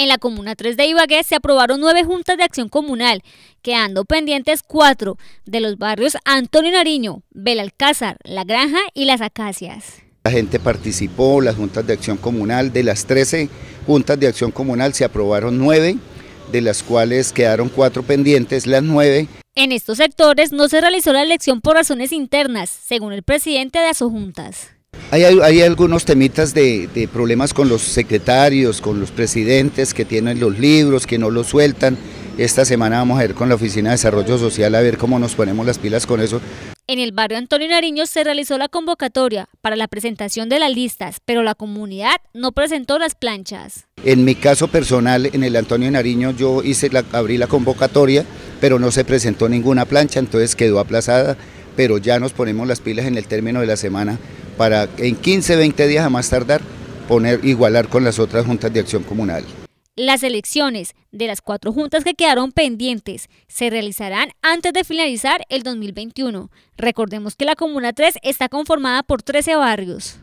En la Comuna 3 de Ibagué se aprobaron nueve juntas de acción comunal, quedando pendientes cuatro de los barrios Antonio Nariño, Belalcázar, La Granja y Las Acacias. La gente participó, las juntas de acción comunal, de las 13 juntas de acción comunal se aprobaron nueve, de las cuales quedaron cuatro pendientes, las nueve. En estos sectores no se realizó la elección por razones internas, según el presidente de Asojuntas. Hay, algunos temitas de, problemas con los secretarios, con los presidentes que tienen los libros, que no los sueltan. Esta semana vamos a ir con la Oficina de Desarrollo Social a ver cómo nos ponemos las pilas con eso. En el barrio Antonio Nariño se realizó la convocatoria para la presentación de las listas, pero la comunidad no presentó las planchas. En mi caso personal, en el Antonio Nariño, yo hice la, abrí la convocatoria, pero no se presentó ninguna plancha, entonces quedó aplazada, pero ya nos ponemos las pilas en el término de la semana para en 15, 20 días a más tardar poner igualar con las otras juntas de acción comunal. Las elecciones de las cuatro juntas que quedaron pendientes se realizarán antes de finalizar el 2021. Recordemos que la Comuna 3 está conformada por 13 barrios.